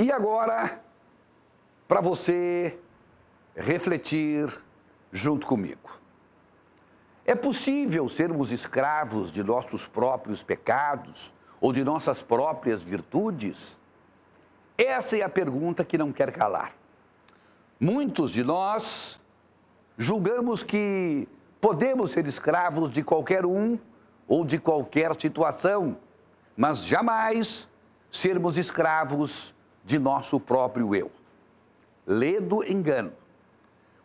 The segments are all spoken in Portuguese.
E agora, para você refletir junto comigo. É possível sermos escravos de nossos próprios pecados ou de nossas próprias virtudes? Essa é a pergunta que não quer calar. Muitos de nós julgamos que podemos ser escravos de qualquer um ou de qualquer situação, mas jamais sermos escravos de nosso próprio eu. Ledo engano.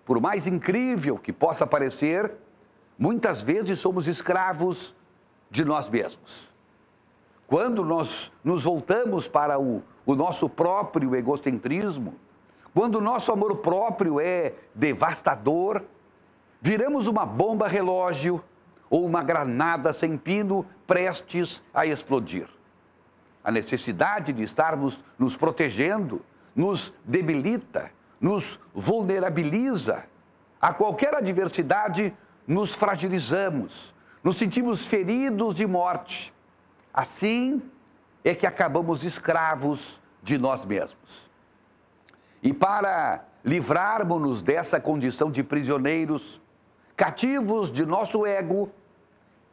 Por mais incrível que possa parecer, muitas vezes somos escravos de nós mesmos. Quando nós nos voltamos para o, o nosso próprio egocentrismo, quando o nosso amor próprio é devastador, viramos uma bomba relógio ou uma granada sem pino prestes a explodir a necessidade de estarmos nos protegendo nos debilita, nos vulnerabiliza. A qualquer adversidade, nos fragilizamos, nos sentimos feridos de morte. Assim é que acabamos escravos de nós mesmos. E para livrarmos-nos dessa condição de prisioneiros, cativos de nosso ego,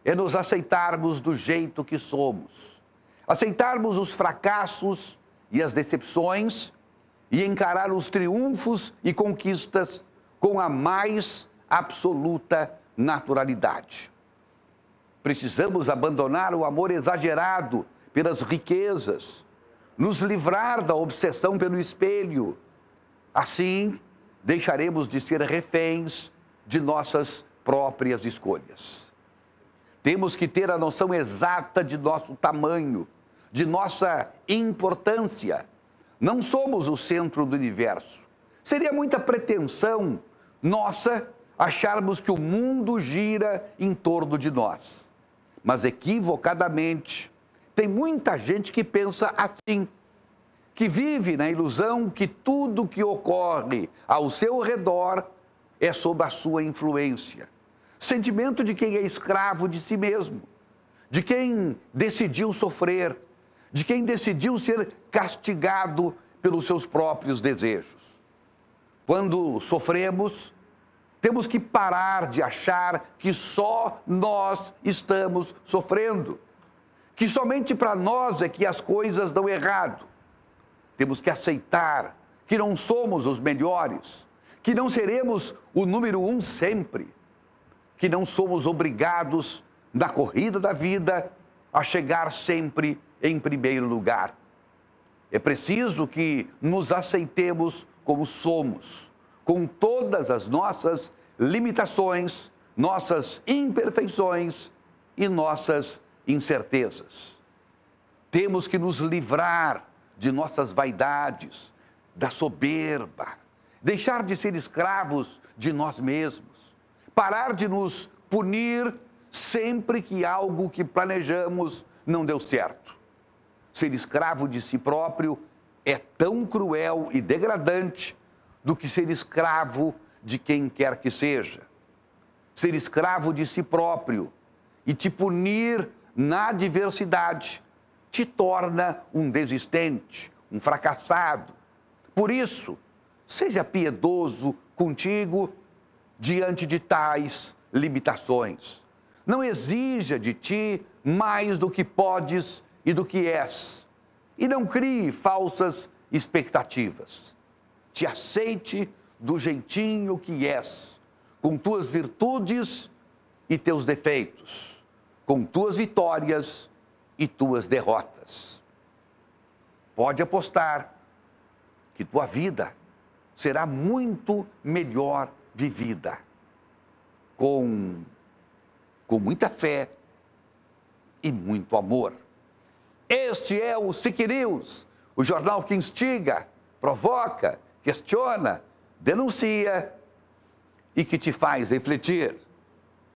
é nos aceitarmos do jeito que somos aceitarmos os fracassos e as decepções e encarar os triunfos e conquistas com a mais absoluta naturalidade. Precisamos abandonar o amor exagerado pelas riquezas, nos livrar da obsessão pelo espelho. Assim, deixaremos de ser reféns de nossas próprias escolhas. Temos que ter a noção exata de nosso tamanho de nossa importância. Não somos o centro do universo. Seria muita pretensão nossa acharmos que o mundo gira em torno de nós. Mas equivocadamente, tem muita gente que pensa assim, que vive na ilusão que tudo que ocorre ao seu redor é sob a sua influência. Sentimento de quem é escravo de si mesmo, de quem decidiu sofrer, de quem decidiu ser castigado pelos seus próprios desejos. Quando sofremos, temos que parar de achar que só nós estamos sofrendo, que somente para nós é que as coisas dão errado. Temos que aceitar que não somos os melhores, que não seremos o número um sempre, que não somos obrigados, na corrida da vida, a chegar sempre em primeiro lugar. É preciso que nos aceitemos como somos, com todas as nossas limitações, nossas imperfeições e nossas incertezas. Temos que nos livrar de nossas vaidades, da soberba, deixar de ser escravos de nós mesmos, parar de nos punir sempre que algo que planejamos não deu certo ser escravo de si próprio é tão cruel e degradante do que ser escravo de quem quer que seja. Ser escravo de si próprio e te punir na adversidade te torna um desistente, um fracassado. Por isso, seja piedoso contigo diante de tais limitações. Não exija de ti mais do que podes e do que és, e não crie falsas expectativas. Te aceite do jeitinho que és, com tuas virtudes e teus defeitos, com tuas vitórias e tuas derrotas. Pode apostar que tua vida será muito melhor vivida com com muita fé e muito amor. Este é o Sic News, o jornal que instiga, provoca, questiona, denuncia e que te faz refletir.